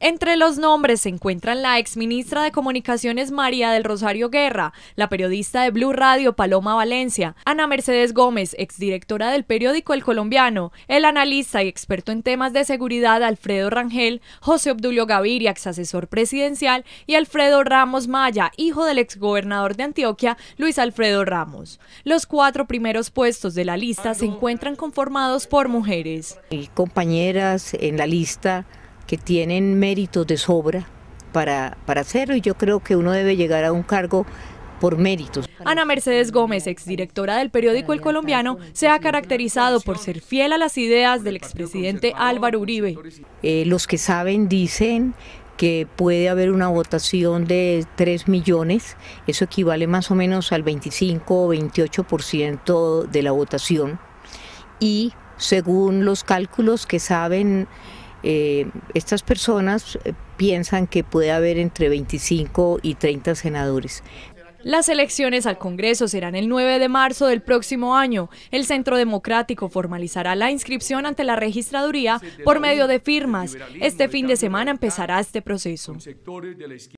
Entre los nombres se encuentran la ex ministra de Comunicaciones María del Rosario Guerra, la periodista de Blue Radio Paloma Valencia, Ana Mercedes Gómez, exdirectora del periódico El Colombiano, el analista y experto en temas de seguridad Alfredo Rangel, José Obdulio Gaviria, asesor presidencial, y Alfredo Ramos Maya, hijo del exgobernador de Antioquia, Luis Alfredo Ramos. Los cuatro primeros puestos de la lista se encuentran conformados por mujeres. compañeras en la lista que tienen méritos de sobra para, para hacerlo y yo creo que uno debe llegar a un cargo por méritos. Ana Mercedes Gómez, exdirectora del periódico El Colombiano, se ha caracterizado por ser fiel a las ideas del expresidente Álvaro Uribe. Eh, los que saben dicen que puede haber una votación de 3 millones, eso equivale más o menos al 25 o 28% de la votación. Y según los cálculos que saben eh, estas personas eh, piensan que puede haber entre 25 y 30 senadores. Las elecciones al Congreso serán el 9 de marzo del próximo año. El Centro Democrático formalizará la inscripción ante la registraduría por medio de firmas. Este fin de semana empezará este proceso.